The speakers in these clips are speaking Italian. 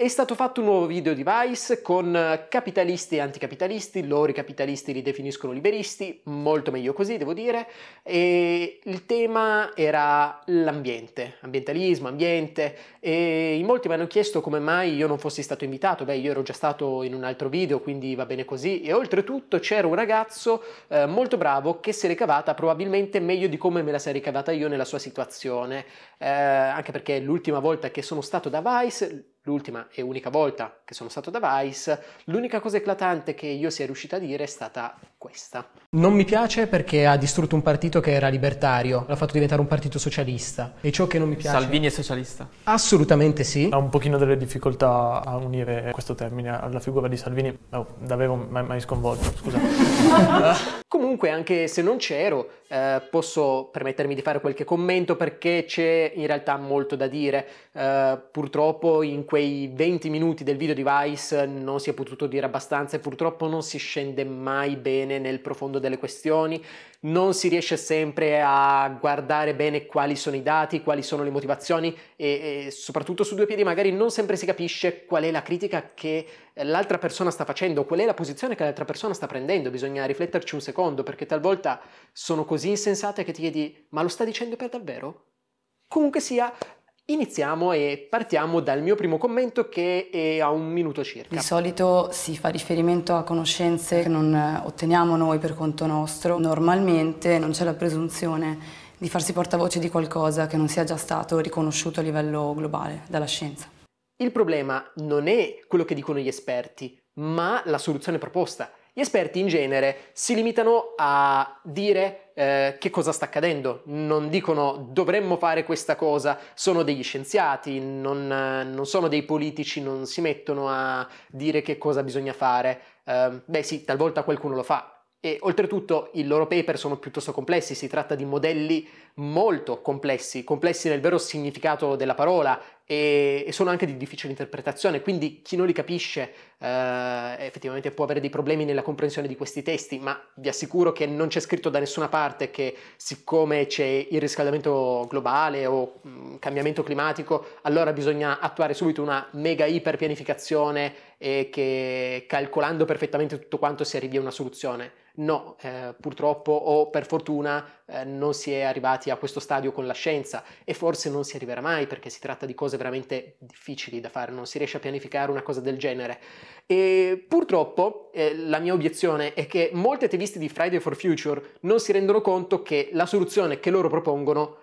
È stato fatto un nuovo video di Vice con capitalisti e anticapitalisti, loro i capitalisti li definiscono liberisti, molto meglio così devo dire, e il tema era l'ambiente, ambientalismo, ambiente, e in molti mi hanno chiesto come mai io non fossi stato invitato, beh io ero già stato in un altro video quindi va bene così, e oltretutto c'era un ragazzo eh, molto bravo che si è cavata probabilmente meglio di come me la sei cavata io nella sua situazione, eh, anche perché l'ultima volta che sono stato da Vice l'ultima e unica volta che sono stato da Vice, l'unica cosa eclatante che io sia riuscito a dire è stata questa. Non mi piace perché ha distrutto un partito che era libertario, l'ha fatto diventare un partito socialista. E ciò che non mi piace... Salvini è socialista? Assolutamente sì. Ha un pochino delle difficoltà a unire questo termine alla figura di Salvini. Oh, l'avevo mai, mai sconvolto, scusa. Comunque, anche se non c'ero, eh, posso permettermi di fare qualche commento perché c'è in realtà molto da dire. Eh, purtroppo in quei 20 minuti del video di Vice non si è potuto dire abbastanza e purtroppo non si scende mai bene bene nel profondo delle questioni, non si riesce sempre a guardare bene quali sono i dati, quali sono le motivazioni e, e soprattutto su due piedi magari non sempre si capisce qual è la critica che l'altra persona sta facendo, qual è la posizione che l'altra persona sta prendendo, bisogna rifletterci un secondo perché talvolta sono così insensate che ti chiedi ma lo sta dicendo per davvero? Comunque sia, Iniziamo e partiamo dal mio primo commento che è a un minuto circa. Di solito si fa riferimento a conoscenze che non eh, otteniamo noi per conto nostro. Normalmente non c'è la presunzione di farsi portavoce di qualcosa che non sia già stato riconosciuto a livello globale dalla scienza. Il problema non è quello che dicono gli esperti, ma la soluzione proposta gli esperti in genere si limitano a dire eh, che cosa sta accadendo, non dicono dovremmo fare questa cosa, sono degli scienziati, non, non sono dei politici, non si mettono a dire che cosa bisogna fare. Eh, beh sì, talvolta qualcuno lo fa, e oltretutto i loro paper sono piuttosto complessi, si tratta di modelli molto complessi, complessi nel vero significato della parola, e, e sono anche di difficile interpretazione, quindi chi non li capisce eh, effettivamente può avere dei problemi nella comprensione di questi testi, ma vi assicuro che non c'è scritto da nessuna parte che siccome c'è il riscaldamento globale o mh, mm, cambiamento climatico, allora bisogna attuare subito una mega iperpianificazione e che calcolando perfettamente tutto quanto si arrivi a una soluzione. No, eh, purtroppo o per fortuna eh, non si è arrivati a questo stadio con la scienza e forse non si arriverà mai perché si tratta di cose veramente difficili da fare, non si riesce a pianificare una cosa del genere. E purtroppo eh, la mia obiezione è che molti attivisti di Friday for Future non si rendono conto che la soluzione che loro propongono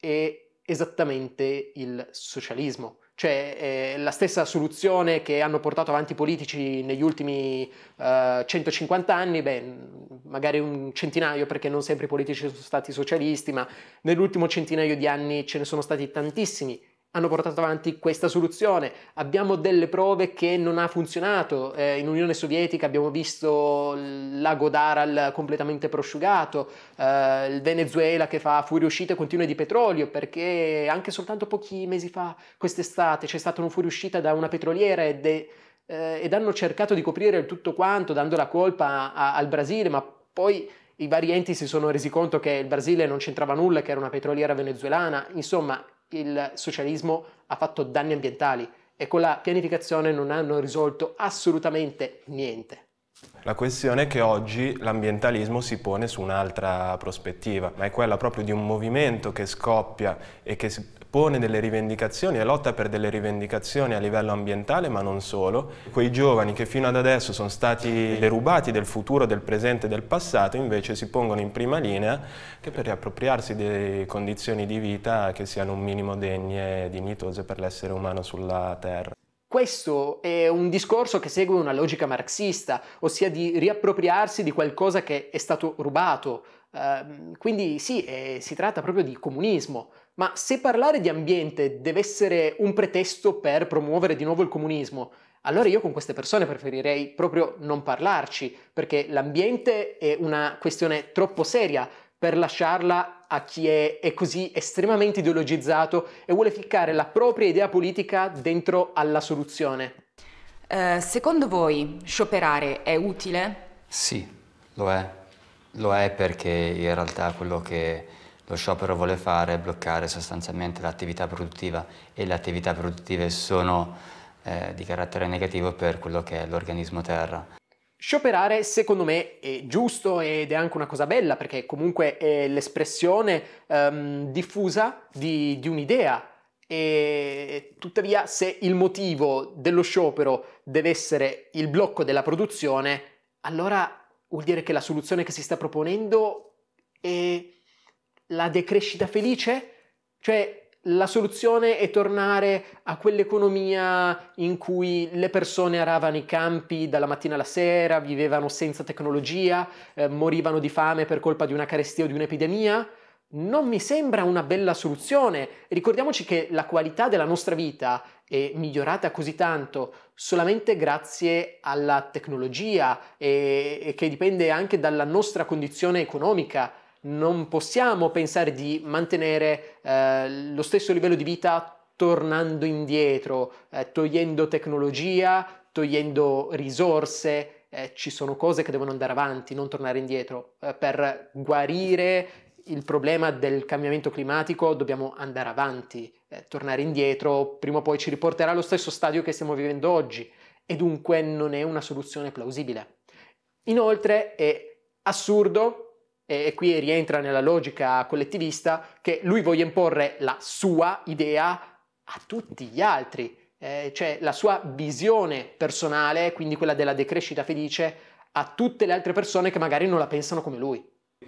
è esattamente il socialismo. Cioè eh, la stessa soluzione che hanno portato avanti i politici negli ultimi eh, 150 anni, beh, magari un centinaio perché non sempre i politici sono stati socialisti, ma nell'ultimo centinaio di anni ce ne sono stati tantissimi hanno portato avanti questa soluzione. Abbiamo delle prove che non ha funzionato. Eh, in Unione Sovietica abbiamo visto lago d'Aral completamente prosciugato, eh, il Venezuela che fa fuoriuscite continue di petrolio perché anche soltanto pochi mesi fa, quest'estate, c'è stata una fuoriuscita da una petroliera ed, è, eh, ed hanno cercato di coprire tutto quanto dando la colpa a, al Brasile, ma poi i vari enti si sono resi conto che il Brasile non c'entrava nulla, che era una petroliera venezuelana. Insomma, il socialismo ha fatto danni ambientali e con la pianificazione non hanno risolto assolutamente niente. La questione è che oggi l'ambientalismo si pone su un'altra prospettiva, ma è quella proprio di un movimento che scoppia e che pone delle rivendicazioni e lotta per delle rivendicazioni a livello ambientale, ma non solo. Quei giovani che fino ad adesso sono stati derubati del futuro, del presente e del passato, invece si pongono in prima linea che per riappropriarsi di condizioni di vita che siano un minimo degne e dignitose per l'essere umano sulla Terra. Questo è un discorso che segue una logica marxista, ossia di riappropriarsi di qualcosa che è stato rubato. Uh, quindi sì, eh, si tratta proprio di comunismo. Ma se parlare di ambiente deve essere un pretesto per promuovere di nuovo il comunismo, allora io con queste persone preferirei proprio non parlarci, perché l'ambiente è una questione troppo seria per lasciarla a chi è, è, così estremamente ideologizzato e vuole ficcare la propria idea politica dentro alla soluzione. Eh, secondo voi scioperare è utile? Sì, lo è. Lo è perché in realtà quello che lo sciopero vuole fare bloccare sostanzialmente l'attività produttiva e le attività produttive sono eh, di carattere negativo per quello che è l'organismo terra. Scioperare secondo me è giusto ed è anche una cosa bella perché comunque è l'espressione ehm, diffusa di, di un'idea e tuttavia se il motivo dello sciopero deve essere il blocco della produzione allora vuol dire che la soluzione che si sta proponendo è la decrescita felice? Cioè la soluzione è tornare a quell'economia in cui le persone aravano i campi dalla mattina alla sera, vivevano senza tecnologia, eh, morivano di fame per colpa di una carestia o di un'epidemia? Non mi sembra una bella soluzione. Ricordiamoci che la qualità della nostra vita è migliorata così tanto solamente grazie alla tecnologia e, e che dipende anche dalla nostra condizione economica non possiamo pensare di mantenere eh, lo stesso livello di vita tornando indietro, eh, togliendo tecnologia, togliendo risorse, eh, ci sono cose che devono andare avanti, non tornare indietro. Eh, per guarire il problema del cambiamento climatico dobbiamo andare avanti, eh, tornare indietro prima o poi ci riporterà allo stesso stadio che stiamo vivendo oggi e dunque non è una soluzione plausibile. Inoltre è assurdo e qui rientra nella logica collettivista, che lui voglia imporre la sua idea a tutti gli altri, eh, cioè la sua visione personale, quindi quella della decrescita felice, a tutte le altre persone che magari non la pensano come lui.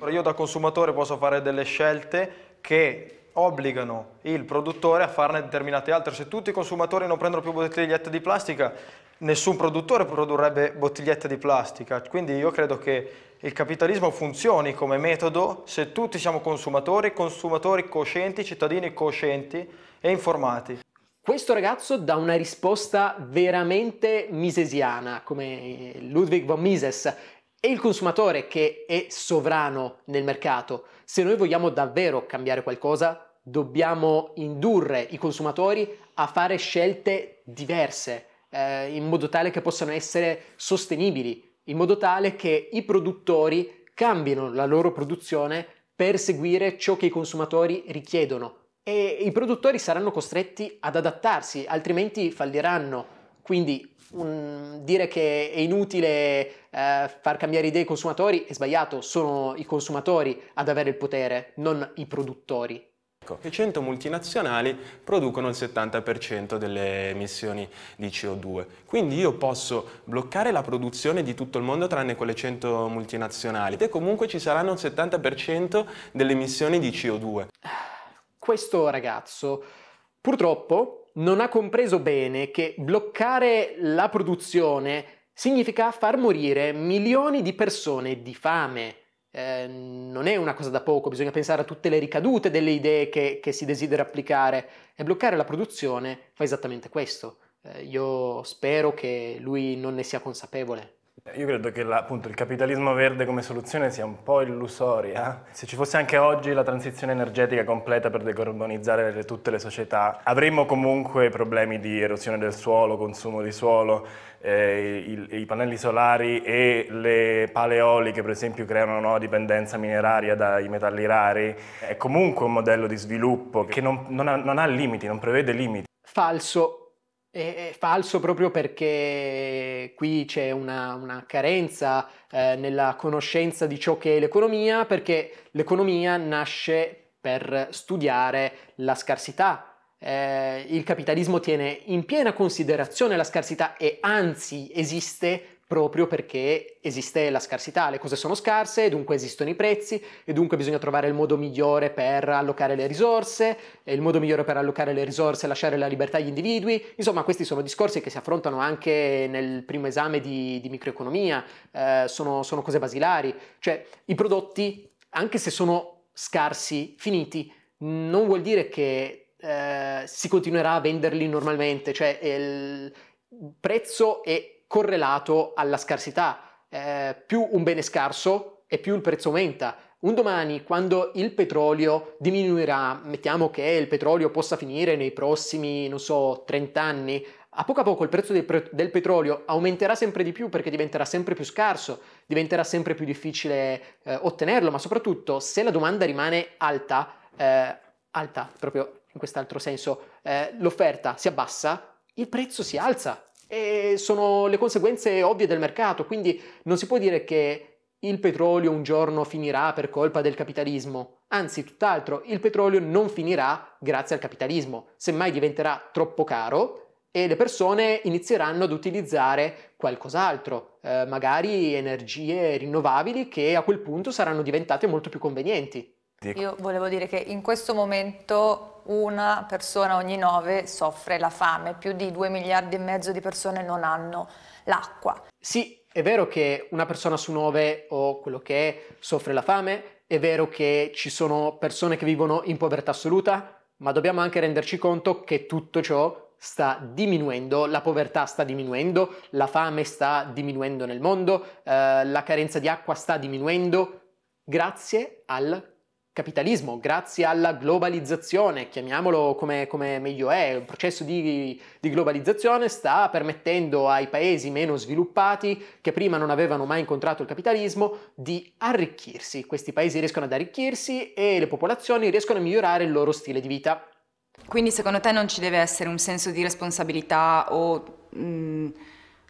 Io da consumatore posso fare delle scelte che obbligano il produttore a farne determinate altre. Se tutti i consumatori non prendono più bottigliette di plastica, nessun produttore produrrebbe bottigliette di plastica. Quindi io credo che il capitalismo funzioni come metodo se tutti siamo consumatori, consumatori coscienti, cittadini coscienti e informati. Questo ragazzo dà una risposta veramente misesiana, come Ludwig von Mises. È il consumatore che è sovrano nel mercato. Se noi vogliamo davvero cambiare qualcosa, dobbiamo indurre i consumatori a fare scelte diverse, eh, in modo tale che possano essere sostenibili, in modo tale che i produttori cambino la loro produzione per seguire ciò che i consumatori richiedono e i produttori saranno costretti ad adattarsi, altrimenti falliranno. Quindi un, dire che è inutile eh, far cambiare idea ai consumatori è sbagliato, sono i consumatori ad avere il potere, non i produttori. Ecco, le 100 multinazionali producono il 70% delle emissioni di CO2, quindi io posso bloccare la produzione di tutto il mondo tranne quelle 100 multinazionali e comunque ci saranno il 70% delle emissioni di CO2. Questo ragazzo purtroppo non ha compreso bene che bloccare la produzione significa far morire milioni di persone di fame Ehm, non è una cosa da poco, bisogna pensare a tutte le ricadute delle idee che, che si desidera applicare e bloccare la produzione fa esattamente questo. Eh, io spero che lui non ne sia consapevole. Io credo che la, appunto, il capitalismo verde come soluzione sia un po' illusoria. Se ci fosse anche oggi la transizione energetica completa per decarbonizzare le, tutte le società, avremmo comunque problemi di erosione del suolo, consumo di suolo, eh, i, i, pannelli solari e le pale eoliche per esempio creano una no, dipendenza mineraria dai metalli rari. È comunque un modello di sviluppo che non, non, ha, non ha limiti, non prevede limiti. Falso, è, falso proprio perché qui c'è una, una carenza eh, nella conoscenza di ciò che è l'economia, perché l'economia nasce per studiare la scarsità. Eh, il capitalismo tiene in piena considerazione la scarsità e anzi esiste proprio perché esiste la scarsità, le cose sono scarse e dunque esistono i prezzi e dunque bisogna trovare il modo migliore per allocare le risorse, e il modo migliore per allocare le risorse è lasciare la libertà agli individui, insomma questi sono discorsi che si affrontano anche nel primo esame di, di microeconomia, eh, sono, sono cose basilari, cioè i prodotti anche se sono scarsi, finiti, non vuol dire che eh, si continuerà a venderli normalmente, cioè il prezzo è correlato alla scarsità. Eh, più un bene è scarso e più il prezzo aumenta. Un domani, quando il petrolio diminuirà, mettiamo che il petrolio possa finire nei prossimi, non so, 30 anni, a poco a poco il prezzo del, petrolio aumenterà sempre di più perché diventerà sempre più scarso, diventerà sempre più difficile eh, ottenerlo, ma soprattutto se la domanda rimane alta, eh, alta proprio in quest'altro senso, eh, l'offerta si abbassa, il prezzo si alza. E sono le conseguenze ovvie del mercato, quindi non si può dire che il petrolio un giorno finirà per colpa del capitalismo. Anzi, tutt'altro, il petrolio non finirà grazie al capitalismo, semmai diventerà troppo caro e le persone inizieranno ad utilizzare qualcos'altro, eh, magari energie rinnovabili che a quel punto saranno diventate molto più convenienti. Io volevo dire che in questo momento una persona ogni nove soffre la fame, più di 2 miliardi e mezzo di persone non hanno l'acqua. Sì, è vero che una persona su nove o quello che è soffre la fame, è vero che ci sono persone che vivono in povertà assoluta, ma dobbiamo anche renderci conto che tutto ciò sta diminuendo, la povertà sta diminuendo, la fame sta diminuendo nel mondo, eh, la carenza di acqua sta diminuendo grazie al capitalismo, grazie alla globalizzazione, chiamiamolo come, come meglio è, il processo di, di, globalizzazione sta permettendo ai paesi meno sviluppati, che prima non avevano mai incontrato il capitalismo, di arricchirsi. Questi paesi riescono ad arricchirsi e le popolazioni riescono a migliorare il loro stile di vita. Quindi secondo te non ci deve essere un senso di responsabilità o mh,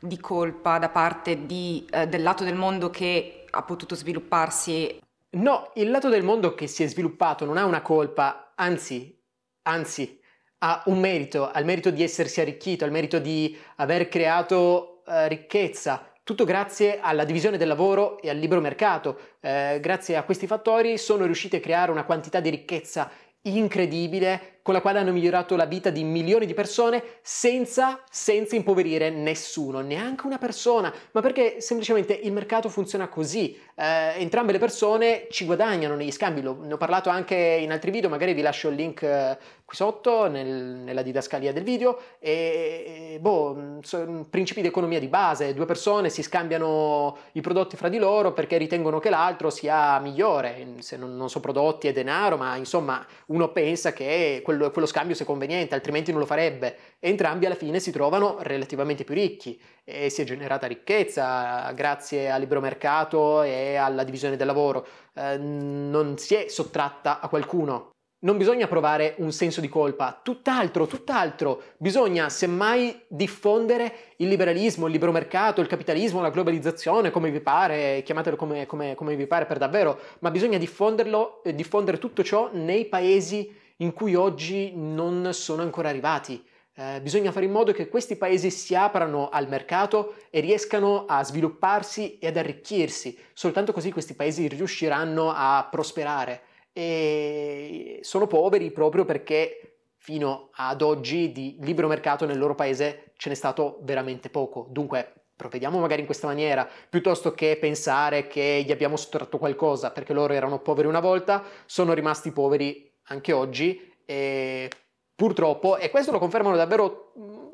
di colpa da parte di, eh, del lato del mondo che ha potuto svilupparsi No, il lato del mondo che si è sviluppato non ha una colpa, anzi, anzi, ha un merito, ha il merito di essersi arricchito, ha il merito di aver creato eh, ricchezza, tutto grazie alla divisione del lavoro e al libero mercato. Eh, grazie a questi fattori sono riusciti a creare una quantità di ricchezza incredibile con la quale hanno migliorato la vita di milioni di persone senza, senza impoverire nessuno, neanche una persona, ma perché semplicemente il mercato funziona così, eh, entrambe le persone ci guadagnano negli scambi, Lo, ne ho parlato anche in altri video, magari vi lascio il link eh, qui sotto nel, nella didascalia del video, e, e boh, so, principi di economia di base, due persone si scambiano i prodotti fra di loro perché ritengono che l'altro sia migliore, se non, non so prodotti e denaro, ma insomma uno pensa che quello quel, quello scambio se conveniente, altrimenti non lo farebbe. entrambi alla fine si trovano relativamente più ricchi e si è generata ricchezza grazie al libero mercato e alla divisione del lavoro. Eh, non si è sottratta a qualcuno. Non bisogna provare un senso di colpa, tutt'altro, tutt'altro. Bisogna semmai diffondere il liberalismo, il libero mercato, il capitalismo, la globalizzazione, come vi pare, chiamatelo come, come, come vi pare per davvero, ma bisogna diffonderlo, diffondere tutto ciò nei paesi in cui oggi non sono ancora arrivati. Eh, bisogna fare in modo che questi paesi si aprano al mercato e riescano a svilupparsi e ad arricchirsi. Soltanto così questi paesi riusciranno a prosperare. E sono poveri proprio perché fino ad oggi di libero mercato nel loro paese ce n'è stato veramente poco. Dunque provvediamo magari in questa maniera, piuttosto che pensare che gli abbiamo sottratto qualcosa perché loro erano poveri una volta, sono rimasti poveri anche oggi, e purtroppo, e questo lo confermano davvero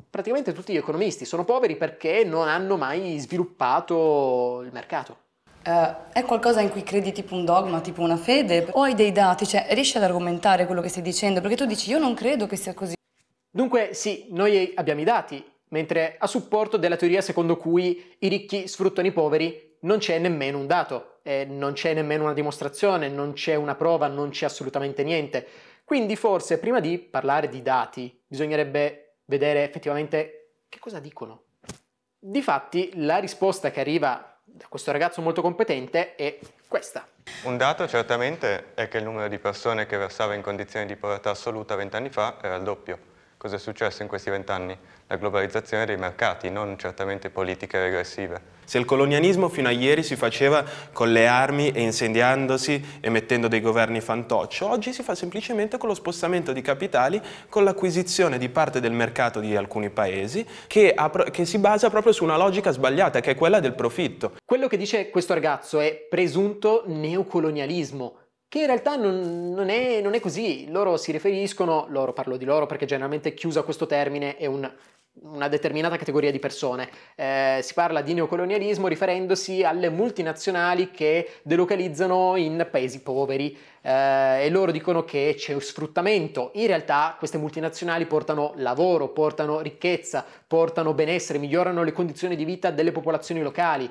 praticamente tutti gli economisti, sono poveri perché non hanno mai sviluppato il mercato. Uh, è qualcosa in cui credi tipo un dogma, tipo una fede? O hai dei dati, cioè riesci ad argomentare quello che stai dicendo? Perché tu dici io non credo che sia così. Dunque sì, noi abbiamo i dati, mentre a supporto della teoria secondo cui i ricchi sfruttano i poveri non c'è nemmeno un dato eh, non c'è nemmeno una dimostrazione, non c'è una prova, non c'è assolutamente niente. Quindi forse prima di parlare di dati bisognerebbe vedere effettivamente che cosa dicono. Difatti la risposta che arriva da questo ragazzo molto competente è questa. Un dato certamente è che il numero di persone che versava in condizioni di povertà assoluta vent'anni fa era il doppio. Cosa è successo in questi vent'anni? La globalizzazione dei mercati, non certamente politiche regressive. Se il colonialismo fino a ieri si faceva con le armi e incendiandosi e mettendo dei governi fantoccio, oggi si fa semplicemente con lo spostamento di capitali, con l'acquisizione di parte del mercato di alcuni paesi, che, che, si basa proprio su una logica sbagliata, che è quella del profitto. Quello che dice questo ragazzo è presunto neocolonialismo, che in realtà non, non, è, non è così. Loro si riferiscono, loro parlo di loro perché generalmente chiusa questo termine è un una determinata categoria di persone. Eh, si parla di neocolonialismo riferendosi alle multinazionali che delocalizzano in paesi poveri eh, e loro dicono che c'è sfruttamento. In realtà queste multinazionali portano lavoro, portano ricchezza, portano benessere, migliorano le condizioni di vita delle popolazioni locali.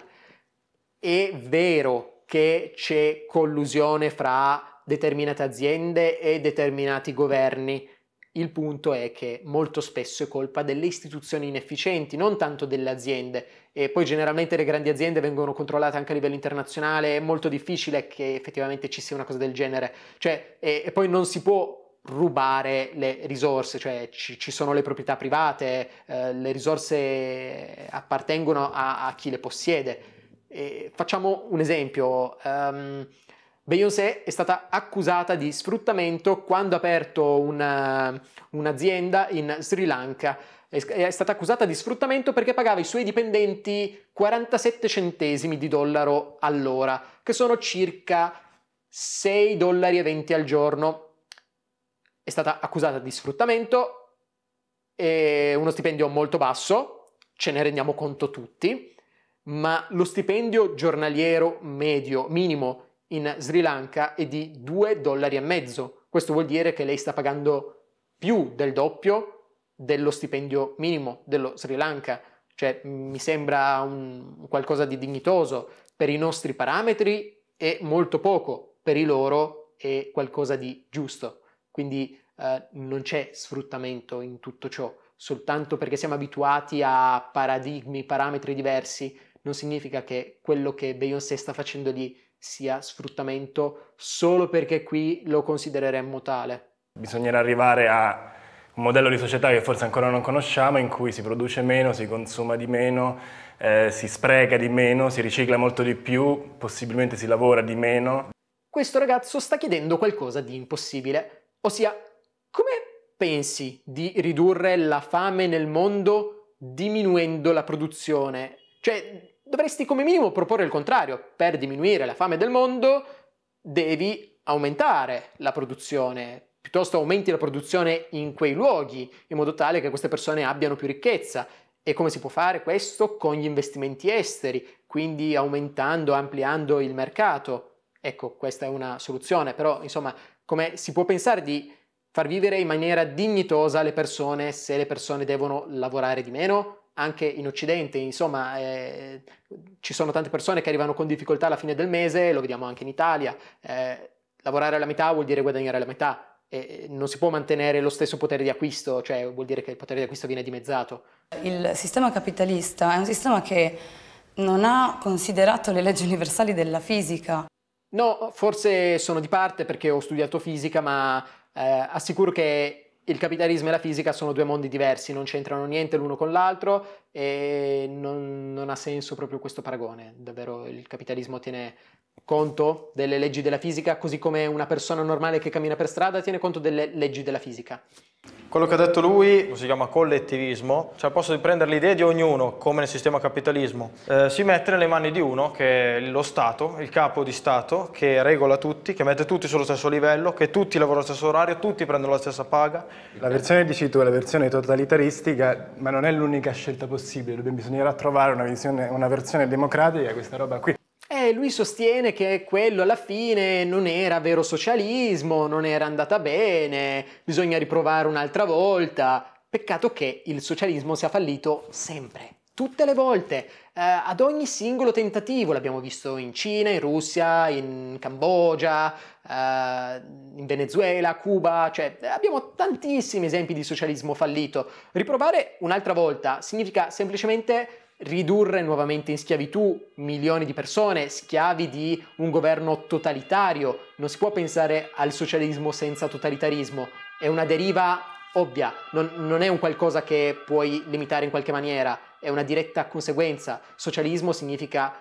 È vero che c'è collusione fra determinate aziende e determinati governi il punto è che molto spesso è colpa delle istituzioni inefficienti, non tanto delle aziende. E poi generalmente le grandi aziende vengono controllate anche a livello internazionale, è molto difficile che effettivamente ci sia una cosa del genere. Cioè, e, e poi non si può rubare le risorse, cioè ci, ci sono le proprietà private, eh, le risorse appartengono a, a chi le possiede. E facciamo un esempio. Um, Beyoncé è stata accusata di sfruttamento quando ha aperto una, eh, un'azienda in Sri Lanka. È stata accusata di sfruttamento perché pagava i suoi dipendenti 47 centesimi di dollaro all'ora, che sono circa 6,20 dollari al giorno. È stata accusata di sfruttamento, è uno stipendio molto basso, ce ne rendiamo conto tutti, ma lo stipendio giornaliero medio, minimo in Sri Lanka è di 2 dollari e mezzo. Questo vuol dire che lei sta pagando più del doppio dello stipendio minimo dello Sri Lanka. Cioè, mi sembra un, qualcosa di dignitoso. Per i nostri parametri è molto poco, per i loro è qualcosa di giusto. Quindi eh, non c'è sfruttamento in tutto ciò. Soltanto perché siamo abituati a paradigmi, parametri diversi, non significa che quello che Beyoncé sta facendo lì sia sfruttamento solo perché qui lo considereremmo tale. Bisognerà arrivare a un modello di società che forse ancora non conosciamo, in cui si produce meno, si consuma di meno, eh, si spreca di meno, si ricicla molto di più, possibilmente si lavora di meno. Questo ragazzo sta chiedendo qualcosa di impossibile, ossia come pensi di ridurre la fame nel mondo diminuendo la produzione? Cioè, dovresti come minimo proporre il contrario. Per diminuire la fame del mondo devi aumentare la produzione, piuttosto aumenti la produzione in quei luoghi, in modo tale che queste persone abbiano più ricchezza. E come si può fare questo? Con gli investimenti esteri, quindi aumentando, ampliando il mercato. Ecco, questa è una soluzione, però insomma, come si può pensare di far vivere in maniera dignitosa le persone se le persone devono lavorare di meno, anche in Occidente, insomma, eh, ci sono tante persone che arrivano con difficoltà alla fine del mese, lo vediamo anche in Italia. Eh, lavorare alla metà vuol dire guadagnare la metà e non si può mantenere lo stesso potere di acquisto, cioè vuol dire che il potere di acquisto viene dimezzato. Il sistema capitalista è un sistema che non ha considerato le leggi universali della fisica. No, forse sono di parte perché ho studiato fisica, ma eh, assicuro che il capitalismo e la fisica sono due mondi diversi, non c'entrano niente l'uno con l'altro e non, non ha senso proprio questo paragone. Davvero il capitalismo tiene conto delle leggi della fisica, così come una persona normale che cammina per strada tiene conto delle leggi della fisica. Quello che ha detto lui si chiama collettivismo, cioè al posto di prendere le idee di ognuno, come nel sistema capitalismo, eh, si mette nelle mani di uno, che è lo Stato, il capo di Stato, che regola tutti, che mette tutti sullo stesso livello, che tutti lavorano allo stesso orario, tutti prendono la stessa paga. La versione dici tu è la versione totalitaristica, ma non è l'unica scelta possibile, bisognerà trovare una, visione, una versione democratica di questa roba qui. E lui sostiene che quello alla fine non era vero socialismo, non era andata bene, bisogna riprovare un'altra volta. Peccato che il socialismo sia fallito sempre, tutte le volte, eh, ad ogni singolo tentativo, l'abbiamo visto in Cina, in Russia, in Cambogia, eh, in Venezuela, Cuba, cioè abbiamo tantissimi esempi di socialismo fallito. Riprovare un'altra volta significa semplicemente ridurre nuovamente in schiavitù milioni di persone, schiavi di un governo totalitario. Non si può pensare al socialismo senza totalitarismo, è una deriva ovvia, non, non è un qualcosa che puoi limitare in qualche maniera, è una diretta conseguenza. Socialismo significa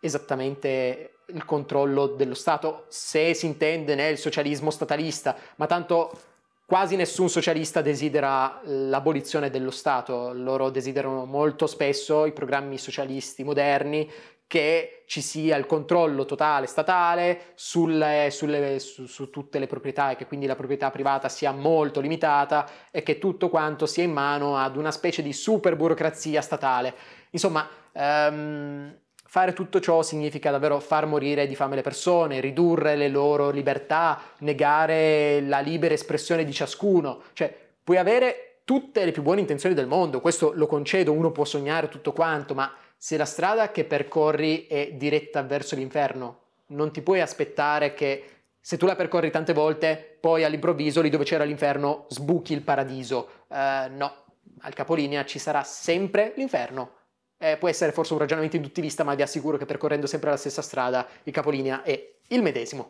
esattamente il controllo dello Stato, se si intende nel socialismo statalista, ma tanto Quasi nessun socialista desidera l'abolizione dello Stato, loro desiderano molto spesso i programmi socialisti moderni che ci sia il controllo totale statale sulle, sulle, su, su, tutte le proprietà e che quindi la proprietà privata sia molto limitata e che tutto quanto sia in mano ad una specie di super burocrazia statale. Insomma, um, Fare tutto ciò significa davvero far morire di fame le persone, ridurre le loro libertà, negare la libera espressione di ciascuno. Cioè, puoi avere tutte le più buone intenzioni del mondo, questo lo concedo, uno può sognare tutto quanto, ma se la strada che percorri è diretta verso l'inferno, non ti puoi aspettare che se tu la percorri tante volte, poi all'improvviso lì dove c'era l'inferno sbuchi il paradiso. Uh, no, al capolinea ci sarà sempre l'inferno eh, può essere forse un ragionamento induttivista, ma vi assicuro che percorrendo sempre la stessa strada il capolinea è il medesimo.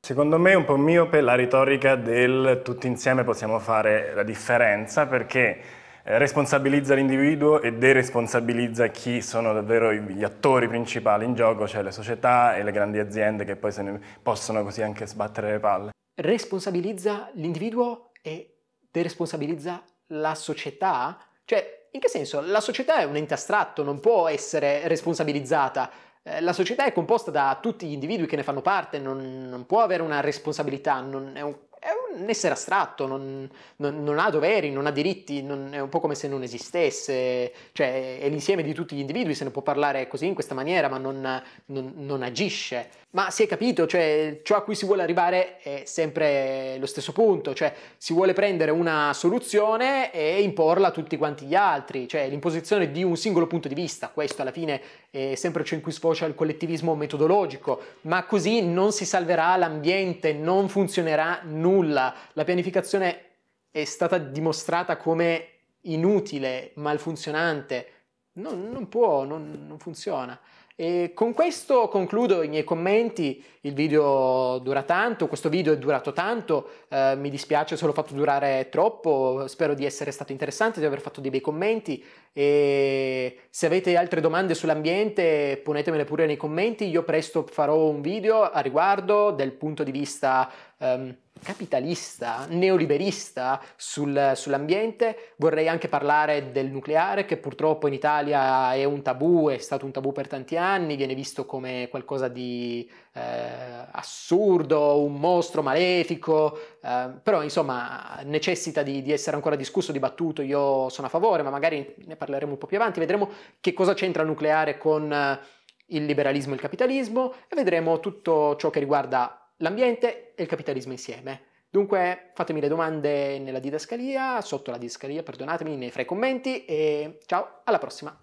Secondo me è un po' miope la retorica del tutti insieme possiamo fare la differenza perché eh, responsabilizza l'individuo e deresponsabilizza chi sono davvero gli attori principali in gioco, cioè le società e le grandi aziende che poi se ne possono così anche sbattere le palle. Responsabilizza l'individuo e deresponsabilizza la società? Cioè, in che senso? La società è un ente astratto, non può essere responsabilizzata. Eh, la società è composta da tutti gli individui che ne fanno parte, non, non può avere una responsabilità, non, è, un, è non essere astratto, non, non, non ha doveri, non ha diritti, non, è un po' come se non esistesse, cioè è l'insieme di tutti gli individui, se ne può parlare così in questa maniera, ma non, agisce. Ma si è capito, cioè ciò a cui si vuole arrivare è sempre lo stesso punto, cioè si vuole prendere una soluzione e imporla a tutti quanti gli altri, cioè l'imposizione di un singolo punto di vista, questo alla fine è sempre ciò in cui sfocia il collettivismo metodologico, ma così non si salverà l'ambiente, non funzionerà nulla la, pianificazione è stata dimostrata come inutile, malfunzionante, non, non può, non, non funziona. E con questo concludo i miei commenti, il video dura tanto, questo video è durato tanto, eh, mi dispiace se l'ho fatto durare troppo, spero di essere stato interessante, di aver fatto dei bei commenti e se avete altre domande sull'ambiente ponetemele pure nei commenti, io presto farò un video a riguardo del punto di vista... Um, capitalista, neoliberista sul, sull'ambiente, vorrei anche parlare del nucleare che purtroppo in Italia è un tabù, è stato un tabù per tanti anni, viene visto come qualcosa di eh, assurdo, un mostro malefico, eh, però insomma necessita di, di, essere ancora discusso, dibattuto, io sono a favore, ma magari ne parleremo un po' più avanti, vedremo che cosa c'entra il nucleare con eh, il liberalismo e il capitalismo e vedremo tutto ciò che riguarda l'ambiente e il capitalismo insieme. Dunque fatemi le domande nella didascalia, sotto la didascalia, perdonatemi, nei fra i commenti e ciao, alla prossima!